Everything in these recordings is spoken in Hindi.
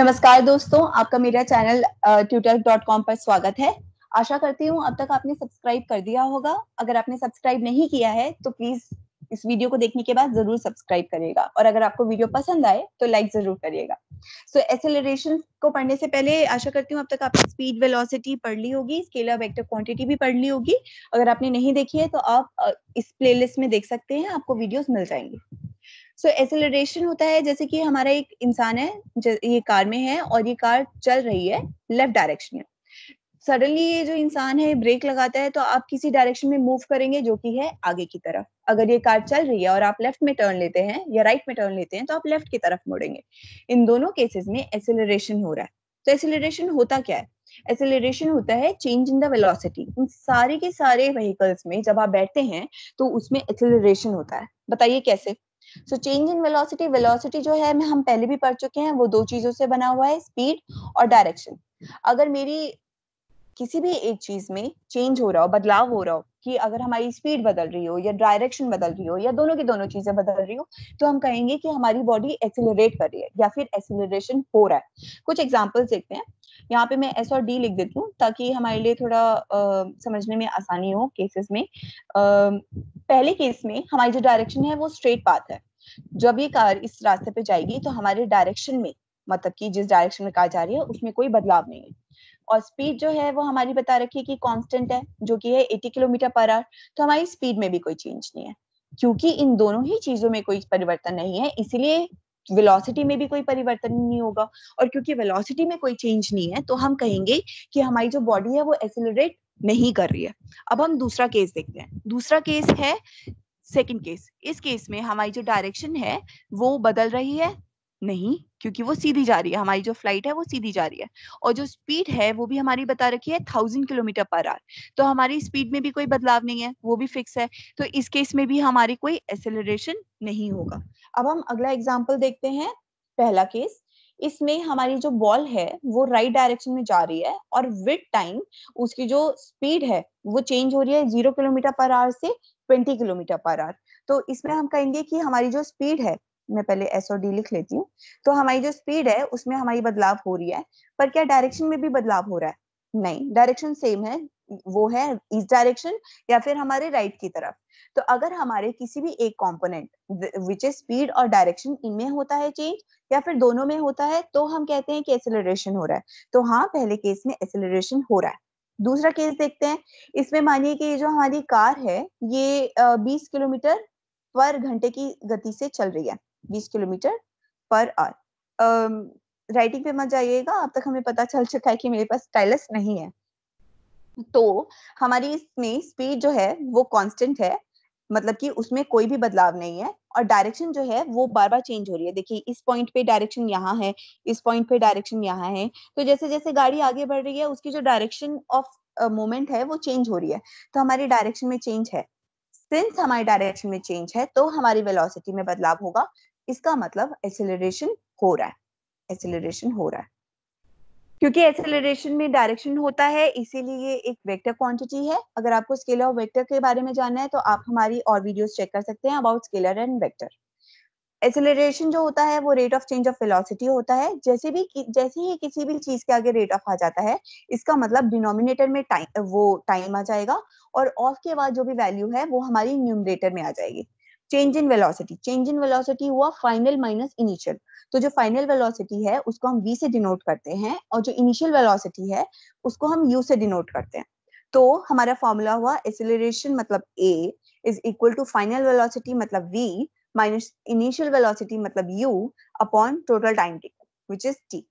नमस्कार दोस्तों आपका मेरा चैनल ट्यूटर डॉट कॉम पर स्वागत है आशा करती हूँ अब तक आपने सब्सक्राइब कर दिया होगा अगर आपने सब्सक्राइब नहीं किया है तो प्लीज इस वीडियो को देखने के बाद जरूर सब्सक्राइब करिएगा और अगर आपको वीडियो पसंद आए तो लाइक जरूर करिएगा सो so, को पढ़ने से पहले आशा करती हूँ अब तक आपने स्पीड वेलोसिटी पढ़ ली होगी स्केलर वेक्टर क्वांटिटी भी पढ़ ली होगी अगर आपने नहीं देखी है तो आप इस प्लेलिस्ट में देख सकते हैं आपको वीडियोस मिल जाएंगे सो so, होता है जैसे कि हमारा एक इंसान है ये कार में है और ये कार चल रही है लेफ्ट डायरेक्शन में सडनली ये जो इंसान है ब्रेक लगाता है तो आप किसी डायरेक्शन में मूव करेंगे जो कि है आगे की तरफ अगर ये कार चल रही है और आप लेफ्ट में टर्न लेते हैं या राइट में टर्न लेते हैं तो आप लेफ्ट की तरफ मुड़ेंगे इन दोनों केसेस में एक्सेलरेशन हो रहा है तो एक्सेलरेशन होता क्या है एसेलरेशन होता है चेंज इन द वेलोसिटी इन सारे के सारे व्हीकल्स में जब आप बैठते हैं तो उसमें एक्सेलरेशन होता है बताइए कैसे so change in velocity velocity जो है हम पहले भी पढ़ चुके हैं वो दो चीजों से बना हुआ है स्पीड और डायरेक्शन अगर मेरी किसी भी एक चीज में चेंज हो रहा हो बदलाव हो रहा हो कि अगर हमारी स्पीड बदल रही हो या डायरेक्शन बदल रही हो या दोनों की दोनों चीजें बदल रही हो तो हम कहेंगे कि हमारी बॉडी एक्सिलरेट कर रही है या फिर एक्सिलरेशन हो रहा है कुछ एग्जाम्पल्स देखते हैं यहाँ पे मैं एस और डी लिख देती हूँ ताकि हमारे लिए थोड़ा आ, समझने में आसानी हो केसेस में अः पहले केस में हमारी जो डायरेक्शन है वो स्ट्रेट पाथ है जब ये कार इस रास्ते पे जाएगी तो हमारे डायरेक्शन में मतलब कि जिस डायरेक्शन में कार जा रही है उसमें कोई बदलाव नहीं है और स्पीड जो है वो हमारी बता रखी है कि कांस्टेंट है जो कि है 80 किलोमीटर पर आवर तो हमारी स्पीड में भी कोई चेंज नहीं है क्योंकि इन दोनों ही चीजों में कोई परिवर्तन नहीं है इसीलिए वेलोसिटी में भी कोई परिवर्तन नहीं होगा और क्योंकि वेलोसिटी में कोई चेंज नहीं है तो हम कहेंगे कि हमारी जो बॉडी है वो एक्सिलोरेट नहीं कर रही है अब हम दूसरा केस देखते हैं दूसरा केस है सेकंड केस इस केस में हमारी जो डायरेक्शन है वो बदल रही है नहीं क्योंकि वो सीधी जा रही है हमारी जो फ्लाइट है वो सीधी जा रही है और जो स्पीड है वो भी हमारी बता रखी है थाउजेंड किलोमीटर पर आर तो हमारी स्पीड में भी कोई बदलाव नहीं है वो भी फिक्स है तो इस केस में भी हमारी कोई एसेलरेशन नहीं होगा अब हम अगला एग्जाम्पल देखते हैं पहला केस इसमें हमारी जो बॉल है वो राइट right डायरेक्शन में जा रही है और विद टाइम उसकी जो स्पीड है वो चेंज हो रही है जीरो किलोमीटर पर आवर से ट्वेंटी किलोमीटर पर आवर तो इसमें हम कहेंगे कि हमारी जो स्पीड है मैं पहले एस और डी लिख लेती हूँ तो हमारी जो स्पीड है उसमें हमारी बदलाव हो रही है पर क्या डायरेक्शन में भी बदलाव हो रहा है नहीं डायरेक्शन सेम है वो है इस डायरेक्शन या फिर हमारे राइट right की तरफ तो अगर हमारे किसी भी एक कॉम्पोनेंट विच इज स्पीड और डायरेक्शन इनमें होता है चेंज या फिर दोनों में होता है तो हम कहते हैं कि एक्सेलरेशन हो रहा है तो हाँ पहले केस में एक्सेलरेशन हो रहा है दूसरा केस देखते हैं इसमें मानिए कि ये जो हमारी कार है ये बीस किलोमीटर पर घंटे की गति से चल रही है बीस किलोमीटर पर आवर राइटिंग पे मत जाइएगा अब तक हमें पता चल चुका है कि मेरे पास स्टाइलस नहीं है तो हमारी इसमें स्पीड जो है वो कांस्टेंट है मतलब कि उसमें कोई भी बदलाव नहीं है और डायरेक्शन जो है वो बार बार चेंज हो रही है देखिए इस पॉइंट पे डायरेक्शन यहाँ है इस पॉइंट पे डायरेक्शन यहाँ है तो जैसे जैसे गाड़ी आगे बढ़ रही है उसकी जो डायरेक्शन ऑफ मोमेंट है वो चेंज हो रही है तो हमारी डायरेक्शन में चेंज है सिंस हमारी डायरेक्शन में चेंज है तो हमारी वेलोसिटी में बदलाव होगा इसका मतलब एक्सेलरेशन हो रहा है एक्सेलरेशन हो रहा है क्योंकि एक्सेलरेशन में डायरेक्शन होता है इसीलिए ये एक वेक्टर क्वांटिटी है अगर आपको स्केलर और वेक्टर के बारे में जानना है तो आप हमारी और वीडियोस चेक कर सकते हैं about scalar and vector acceleration जो होता है वो rate of change of velocity होता है जैसे भी जैसे ही किसी भी चीज के आगे रेट ऑफ आ जाता है इसका मतलब डिनोमिनेटर में टाइम वो टाइम आ जाएगा और ऑफ के बाद जो भी वैल्यू है वो हमारी न्यूमरेटर में आ जाएगी change in velocity change in velocity हुआ फाइनल माइनस इनिशियल तो जो फाइनल वेलोसिटी है उसको हम वी से डिनोट करते हैं और जो इनिशियल वेलोसिटी है उसको हम यू से डिनोट करते हैं तो हमारा फॉर्मूला हुआ एसिलेशन मतलब a is equal to final velocity मतलब वी माइनस इनिशियल वेलोसिटी मतलब u upon total time taken which is t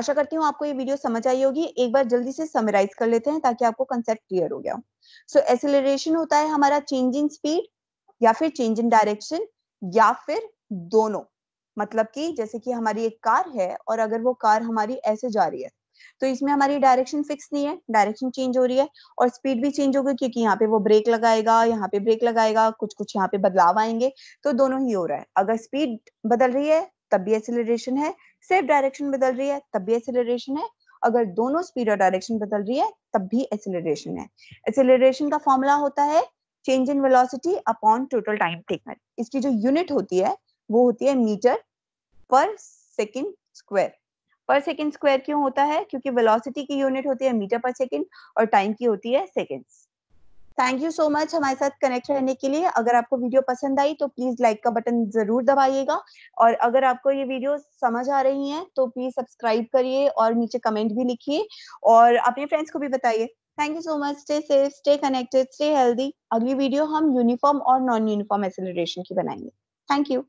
आशा करती हूँ आपको ये वीडियो समझ आई होगी एक बार जल्दी से समराइज कर लेते हैं ताकि आपको कंसेप्ट क्लियर हो गया सो so, एसिलेशन होता है हमारा चेंज इन स्पीड या फिर चेंज इन डायरेक्शन या फिर दोनों मतलब कि जैसे कि हमारी एक कार है और अगर वो कार हमारी ऐसे जा रही है तो इसमें हमारी डायरेक्शन फिक्स नहीं है डायरेक्शन चेंज हो रही है और स्पीड भी चेंज होगी क्योंकि यहाँ पे वो ब्रेक लगाएगा यहाँ पे ब्रेक लगाएगा कुछ कुछ यहाँ पे बदलाव आएंगे तो दोनों ही हो रहा है अगर स्पीड बदल रही है तब भी एसिलेशन है सिर्फ डायरेक्शन बदल रही है तब भी एसिलेशन है अगर दोनों स्पीड और डायरेक्शन बदल रही है तब भी एसिलेशन है एसिलेशन का फॉर्मूला होता है change in velocity upon total time taken इसकी जो यूनिट होती है वो होती है metre per second square per second square क्यों होता है क्योंकि वेलोसिटी की यूनिट होती है मीटर पर सेकेंड और टाइम की होती है seconds thank you so much हमारे साथ कनेक्ट रहने के लिए अगर आपको वीडियो पसंद आई तो प्लीज लाइक का बटन जरूर दबाइएगा और अगर आपको ये वीडियो समझ आ रही है तो प्लीज सब्सक्राइब करिए और नीचे कमेंट भी लिखिए और अपने फ्रेंड्स को भी बताइए thank you so much stay safe stay connected stay healthy अगली वीडियो हम यूनिफॉर्म और नॉन यूनिफॉर्म एक्सेलरेशन की बनाएंगे थैंक यू